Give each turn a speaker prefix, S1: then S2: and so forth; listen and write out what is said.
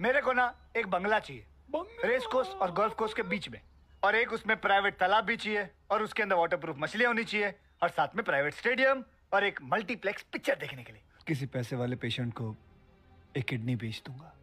S1: मेरे को ना एक बंगला चाहिए रेस कोर्स और गोल्फ कोर्स के बीच में और एक उसमें प्राइवेट तालाब भी चाहिए और उसके अंदर वाटर प्रूफ मछलियाँ होनी चाहिए और साथ में प्राइवेट स्टेडियम और एक मल्टीप्लेक्स पिक्चर देखने के लिए
S2: किसी पैसे वाले पेशेंट को एक किडनी बेच दूंगा